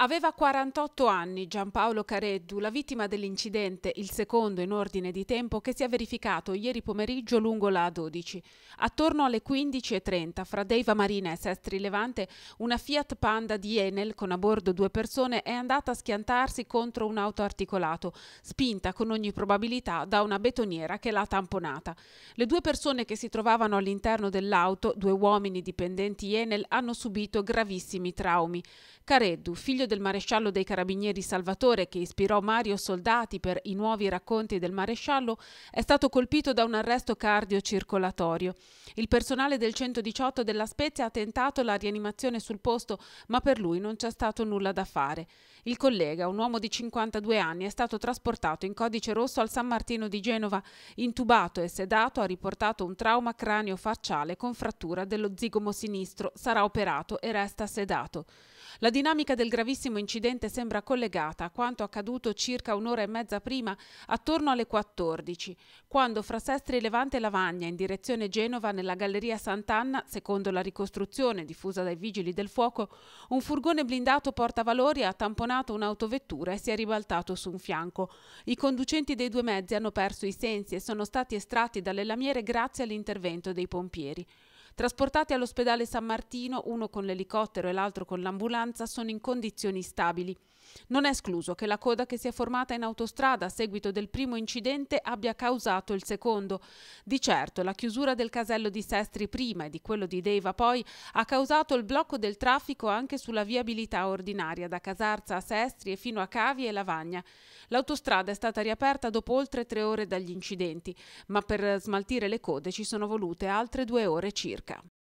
Aveva 48 anni Giampaolo Careddu, la vittima dell'incidente, il secondo in ordine di tempo che si è verificato ieri pomeriggio lungo la A12. Attorno alle 15.30, fra Deiva Marina e Sestri Levante, una Fiat Panda di Enel con a bordo due persone è andata a schiantarsi contro un auto articolato, spinta con ogni probabilità da una betoniera che l'ha tamponata. Le due persone che si trovavano all'interno dell'auto, due uomini dipendenti Enel, hanno subito gravissimi traumi. Careddu, figlio del maresciallo dei carabinieri Salvatore, che ispirò Mario Soldati per i nuovi racconti del maresciallo, è stato colpito da un arresto cardiocircolatorio. Il personale del 118 della Spezia ha tentato la rianimazione sul posto, ma per lui non c'è stato nulla da fare. Il collega, un uomo di 52 anni, è stato trasportato in codice rosso al San Martino di Genova. Intubato e sedato ha riportato un trauma cranio-facciale con frattura dello zigomo sinistro. Sarà operato e resta sedato. La dinamica del gravissimo gravissimo incidente sembra collegata a quanto accaduto circa un'ora e mezza prima, attorno alle 14, quando fra Sestri Levante e Lavagna, in direzione Genova, nella Galleria Sant'Anna, secondo la ricostruzione diffusa dai vigili del fuoco, un furgone blindato portavalori ha tamponato un'autovettura e si è ribaltato su un fianco. I conducenti dei due mezzi hanno perso i sensi e sono stati estratti dalle lamiere grazie all'intervento dei pompieri. Trasportati all'ospedale San Martino, uno con l'elicottero e l'altro con l'ambulanza, sono in condizioni stabili. Non è escluso che la coda che si è formata in autostrada a seguito del primo incidente abbia causato il secondo. Di certo, la chiusura del casello di Sestri prima e di quello di Deiva poi ha causato il blocco del traffico anche sulla viabilità ordinaria da Casarza a Sestri e fino a Cavi e Lavagna. L'autostrada è stata riaperta dopo oltre tre ore dagli incidenti, ma per smaltire le code ci sono volute altre due ore circa. America